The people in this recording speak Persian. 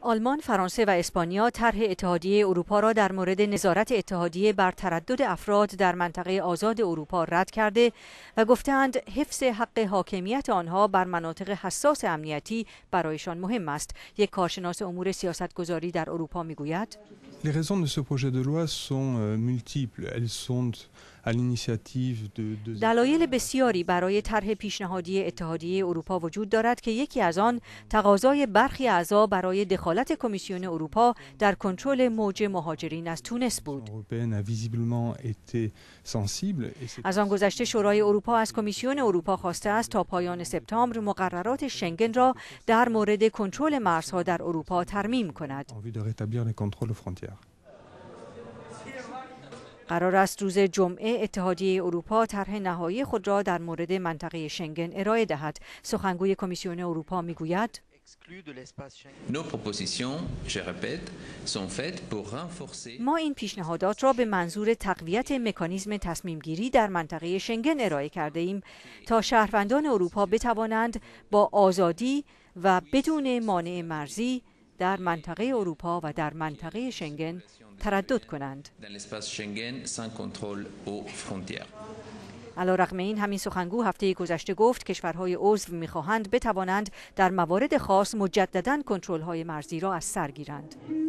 آلمان، فرانسه و اسپانیا طرح اتحادیه اروپا را در مورد نظارت اتحادیه بر تردد افراد در منطقه آزاد اروپا رد کرده و گفتند حفظ حق حاکمیت آنها بر مناطق حساس امنیتی برایشان مهم است. یک کارشناس امور سیاستگذاری در اروپا میگوید: Les raisons de ce projet de euh, دلایل بسیاری برای طرح پیشنهادی اتحادیه اروپا وجود دارد که یکی از آن تقاضای برخی اعضا برای دخالت کمیسیون اروپا در کنترل موج مهاجرین از تونس بود. از آن گذشته شورای اروپا از کمیسیون اروپا خواسته است تا پایان سپتامبر مقررات شنگن را در مورد کنترل مرزها در اروپا ترمیم کند. قرار است روز جمعه اتحادیه اروپا طرح نهایی خود را در مورد منطقه شنگن ارائه دهد سخنگوی کمیسیون اروپا میگوید ما این پیشنهادات را به منظور تقویت مکانیزم تصمیم گیری در منطقه شنگن ارائه کرده ایم تا شهروندان اروپا بتوانند با آزادی و بدون مانع مرزی در منطقه اروپا و در منطقه شنگن تردد کنند علا رقم این همین سخنگو هفته گذشته گفت کشورهای عضو میخواهند بتوانند در موارد خاص مجددا های مرزی را از سر گیرند.